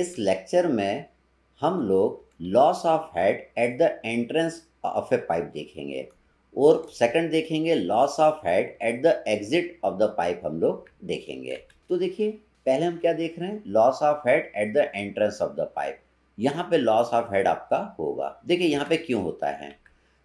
इस लेक्चर में हम लोग loss of head at the entrance of a pipe देखेंगे और सेकंड देखेंगे loss of head at the exit of the pipe हम लोग देखेंगे तो देखिए पहले हम क्या देख रहे हैं loss of head at the entrance of the pipe यहाँ पे लॉस ऑफ हेड आपका होगा देखिए यहाँ पे क्यों होता है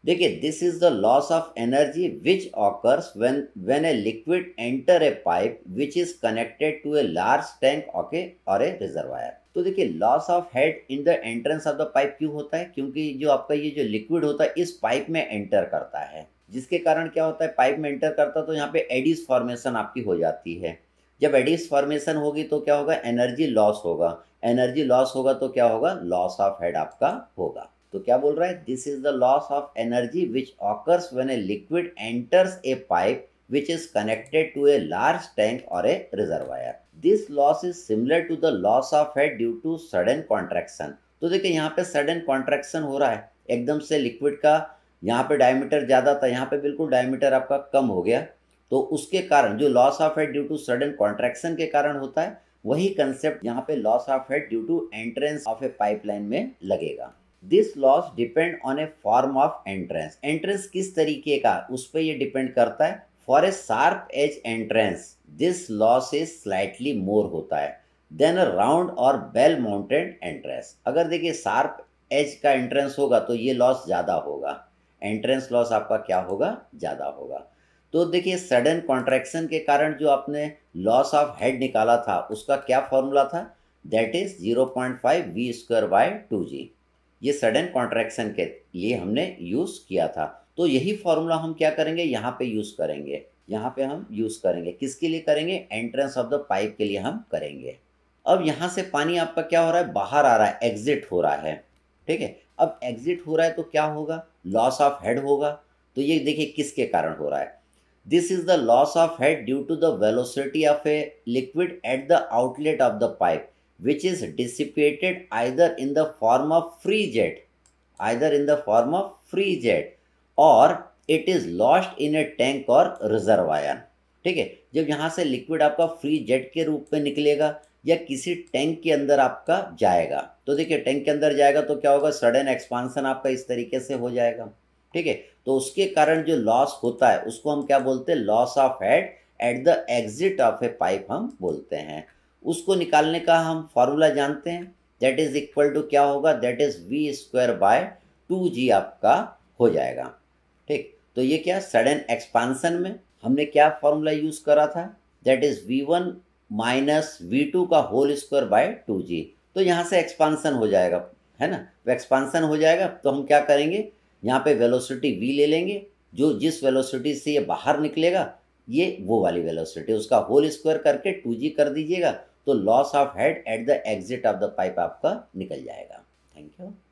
देखिए this is the loss of energy which occurs when when a liquid enter a pipe which is connected to a large tank okay और ए रिजर्वायर तो देखिए loss of head in the entrance of the pipe क्यों होता है क्योंकि जो आपका ये जो लिक्विड होता है इस पाइप में एंटर करता है जिसके कारण क्या होता है पाइप में एंटर करता है तो यहाँ पे एडिस फॉर्मेशन आपकी हो जाती है जब एडिस फॉर्मेशन होगी तो क्या होगा एनर्जी लॉस होगा एनर्जी लॉस होगा तो क्या होगा लॉस ऑफ हेड आपका होगा तो क्या बोल रहा है this is the loss of energy which occurs when a liquid enters a pipe which is connected to a large tank और a reservoir this loss is similar to the loss of head due to sudden contraction तो देखिए यहाँ पे sudden contraction हो रहा है एकदम से लिक्विड का यहाँ पे डायमीटर ज़्यादा था यहाँ पे बिल्कुल डायमीटर आपका कम हो गया तो उसके कारण जो loss of head due to sudden contraction के कारण होता है वही कंसेप्ट यहाँ पे loss of head due to entrance of a pipeline में लगेगा this loss depend on a form of entrance entrance किस तरीके का उस पर यह डिपेंड करता है for a sharp edge entrance this loss is slightly more होता है देन अ राउंड और बेल माउंटेड एंट्रेंस अगर देखिए शार्प एज का एंट्रेंस होगा तो ये लॉस ज़्यादा होगा एंट्रेंस लॉस आपका क्या होगा ज़्यादा होगा तो देखिए सडन कॉन्ट्रैक्शन के कारण जो आपने लॉस ऑफ हेड निकाला था उसका क्या फॉर्मूला था that is zero point five V square by two G ये सडन कॉन्ट्रैक्शन के लिए हमने यूज़ किया था तो यही फॉर्मूला हम क्या करेंगे यहाँ पे यूज़ करेंगे यहाँ पे हम यूज़ करेंगे किसके लिए करेंगे एंट्रेंस ऑफ द पाइप के लिए हम करेंगे अब यहाँ से पानी आपका क्या हो रहा है बाहर आ रहा है एग्जिट हो रहा है ठीक है अब एग्जिट हो रहा है तो क्या होगा लॉस ऑफ हेड होगा तो ये देखिए किसके कारण हो रहा है this is the loss of head due to the velocity of a liquid at the outlet of the pipe which is dissipated either in the form of free jet either in the form of free jet और it is lost in a tank और reservoir ठीक है जब यहाँ से liquid आपका free jet के रूप में निकलेगा या किसी टैंक के अंदर आपका जाएगा तो देखिए टैंक के अंदर जाएगा तो क्या होगा सडन एक्सपांसन आपका इस तरीके से हो जाएगा ठीक है तो उसके कारण जो लॉस होता है उसको हम क्या बोलते हैं loss of head at the exit of a pipe हम बोलते हैं उसको निकालने का हम फॉर्मूला जानते हैं दैट इज इक्वल टू क्या होगा that is V square by two G आपका हो जाएगा ठीक तो ये क्या सडन एक्सपांसन में हमने क्या फॉर्मूला यूज करा था that is V one minus V two का whole square by two G तो यहाँ से एक्सपांसन हो जाएगा है ना तो एक्सपांसन हो जाएगा तो हम क्या करेंगे यहाँ पे वेलोसिटी वी ले लेंगे जो जिस वेलोसिटी से ये बाहर निकलेगा ये वो वाली वेलोसिटी उसका होल स्क्वायर करके टू जी कर दीजिएगा तो loss of head at the exit of the pipe आपका निकल जाएगा थैंक यू